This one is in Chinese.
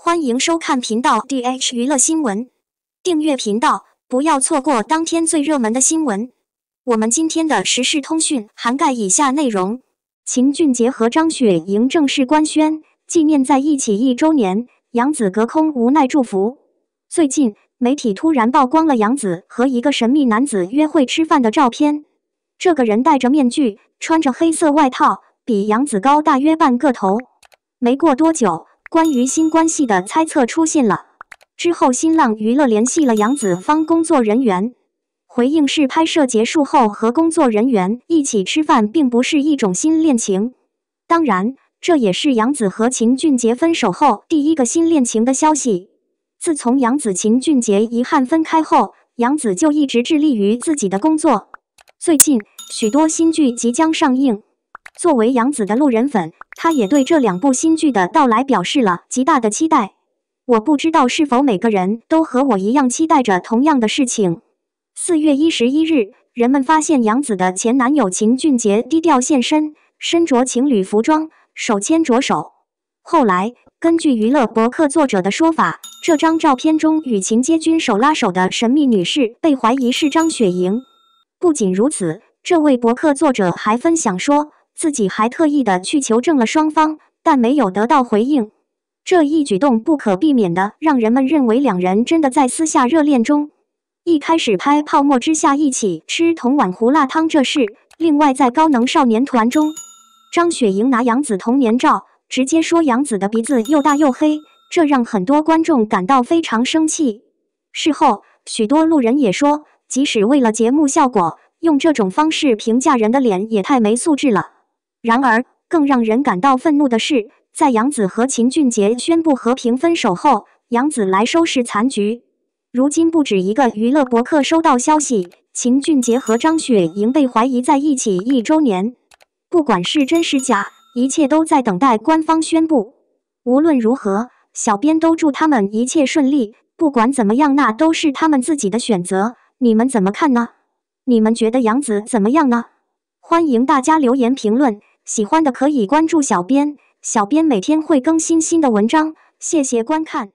欢迎收看频道 DH 娱乐新闻，订阅频道，不要错过当天最热门的新闻。我们今天的时事通讯涵盖以下内容：秦俊杰和张雪迎正式官宣，纪念在一起一周年；杨子隔空无奈祝福。最近，媒体突然曝光了杨子和一个神秘男子约会吃饭的照片，这个人戴着面具，穿着黑色外套，比杨子高大约半个头。没过多久。关于新关系的猜测出现了，之后新浪娱乐联系了杨子方工作人员，回应是拍摄结束后和工作人员一起吃饭，并不是一种新恋情。当然，这也是杨子和秦俊杰分手后第一个新恋情的消息。自从杨子秦俊杰遗憾分开后，杨子就一直致力于自己的工作。最近许多新剧即将上映，作为杨子的路人粉。他也对这两部新剧的到来表示了极大的期待。我不知道是否每个人都和我一样期待着同样的事情。四月一十一日，人们发现杨紫的前男友秦俊杰低调现身，身着情侣服装，手牵着手。后来，根据娱乐博客作者的说法，这张照片中与秦接军手拉手的神秘女士被怀疑是张雪迎。不仅如此，这位博客作者还分享说。自己还特意的去求证了双方，但没有得到回应。这一举动不可避免的让人们认为两人真的在私下热恋中。一开始拍《泡沫之夏》一起吃同碗胡辣汤这事，另外在《高能少年团》中，张雪迎拿杨紫童年照，直接说杨紫的鼻子又大又黑，这让很多观众感到非常生气。事后，许多路人也说，即使为了节目效果，用这种方式评价人的脸也太没素质了。然而，更让人感到愤怒的是，在杨子和秦俊杰宣布和平分手后，杨子来收拾残局。如今不止一个娱乐博客收到消息，秦俊杰和张雪莹被怀疑在一起一周年。不管是真是假，一切都在等待官方宣布。无论如何，小编都祝他们一切顺利。不管怎么样，那都是他们自己的选择。你们怎么看呢？你们觉得杨子怎么样呢？欢迎大家留言评论，喜欢的可以关注小编，小编每天会更新新的文章，谢谢观看。